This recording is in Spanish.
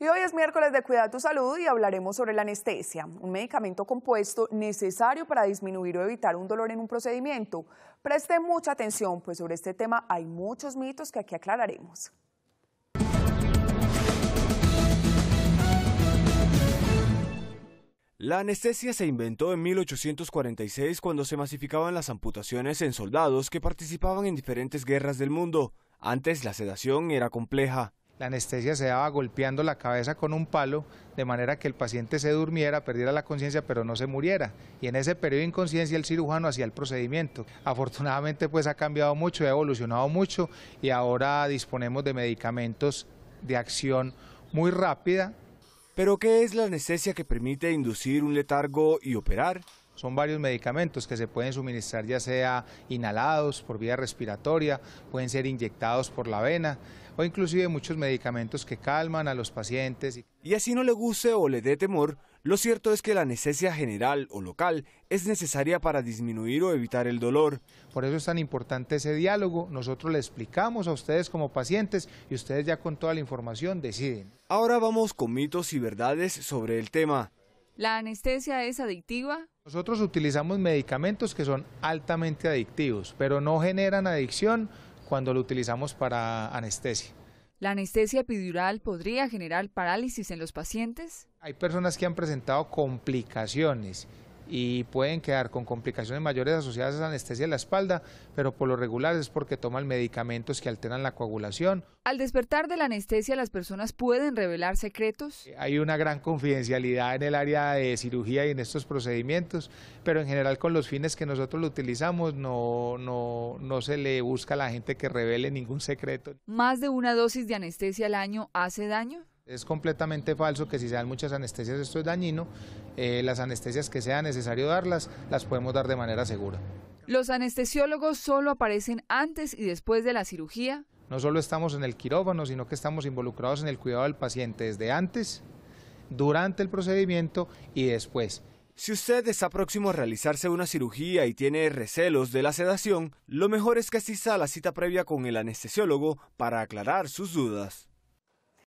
Y hoy es miércoles de cuidado tu Salud y hablaremos sobre la anestesia, un medicamento compuesto necesario para disminuir o evitar un dolor en un procedimiento. Preste mucha atención, pues sobre este tema hay muchos mitos que aquí aclararemos. La anestesia se inventó en 1846 cuando se masificaban las amputaciones en soldados que participaban en diferentes guerras del mundo. Antes la sedación era compleja la anestesia se daba golpeando la cabeza con un palo, de manera que el paciente se durmiera, perdiera la conciencia, pero no se muriera. Y en ese periodo de inconsciencia el cirujano hacía el procedimiento. Afortunadamente pues ha cambiado mucho, ha evolucionado mucho y ahora disponemos de medicamentos de acción muy rápida. ¿Pero qué es la anestesia que permite inducir un letargo y operar? Son varios medicamentos que se pueden suministrar ya sea inhalados por vía respiratoria, pueden ser inyectados por la vena o inclusive muchos medicamentos que calman a los pacientes. Y así no le guste o le dé temor, lo cierto es que la anestesia general o local es necesaria para disminuir o evitar el dolor. Por eso es tan importante ese diálogo. Nosotros le explicamos a ustedes como pacientes y ustedes ya con toda la información deciden. Ahora vamos con mitos y verdades sobre el tema. ¿La anestesia es adictiva? Nosotros utilizamos medicamentos que son altamente adictivos, pero no generan adicción cuando lo utilizamos para anestesia. ¿La anestesia epidural podría generar parálisis en los pacientes? Hay personas que han presentado complicaciones y pueden quedar con complicaciones mayores asociadas a la anestesia de la espalda, pero por lo regular es porque toman medicamentos que alteran la coagulación. Al despertar de la anestesia, las personas pueden revelar secretos. Eh, hay una gran confidencialidad en el área de cirugía y en estos procedimientos, pero en general con los fines que nosotros lo utilizamos no, no se le busca a la gente que revele ningún secreto. ¿Más de una dosis de anestesia al año hace daño? Es completamente falso que si se dan muchas anestesias esto es dañino. Eh, las anestesias que sea necesario darlas, las podemos dar de manera segura. Los anestesiólogos solo aparecen antes y después de la cirugía. No solo estamos en el quirófano, sino que estamos involucrados en el cuidado del paciente desde antes, durante el procedimiento y después. Si usted está próximo a realizarse una cirugía y tiene recelos de la sedación, lo mejor es que asista a la cita previa con el anestesiólogo para aclarar sus dudas.